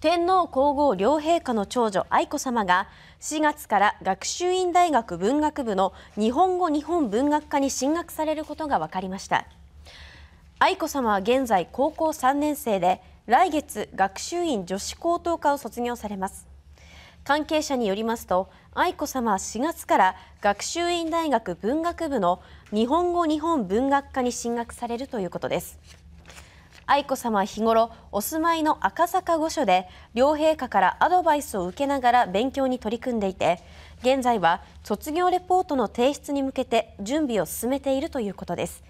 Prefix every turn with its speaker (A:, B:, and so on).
A: 天皇皇后両陛下の長女愛子さまが4月から学習院大学文学部の日本語日本文学科に進学されることが分かりました愛子さまは現在高校3年生で来月学習院女子高等科を卒業されます関係者によりますと愛子さまは4月から学習院大学文学部の日本語日本文学科に進学されるということです愛子さま日頃お住まいの赤坂御所で両陛下からアドバイスを受けながら勉強に取り組んでいて現在は卒業レポートの提出に向けて準備を進めているということです